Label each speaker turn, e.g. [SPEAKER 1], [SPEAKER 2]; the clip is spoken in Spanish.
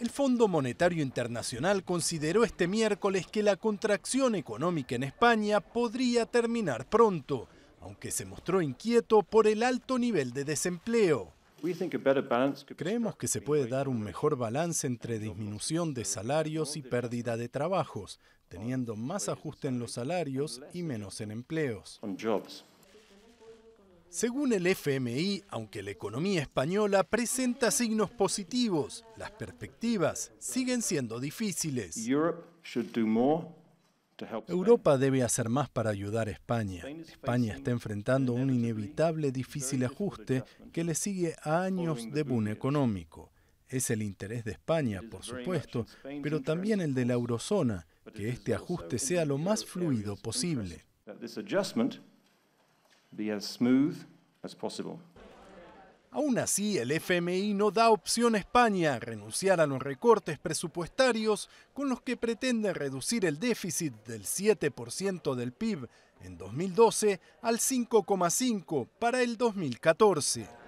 [SPEAKER 1] El Fondo Monetario Internacional consideró este miércoles que la contracción económica en España podría terminar pronto, aunque se mostró inquieto por el alto nivel de desempleo. Creemos que se puede dar un mejor balance entre disminución de salarios y pérdida de trabajos, teniendo más ajuste en los salarios y menos en empleos. Según el FMI, aunque la economía española presenta signos positivos, las perspectivas siguen siendo difíciles. Europa debe hacer más para ayudar a España. España está enfrentando un inevitable difícil ajuste que le sigue a años de boom económico. Es el interés de España, por supuesto, pero también el de la eurozona, que este ajuste sea lo más fluido posible smooth as possible. Aún así, el FMI no da opción a España renunciar a los recortes presupuestarios con los que pretende reducir el déficit del 7% del PIB en 2012 al 5,5 para el 2014.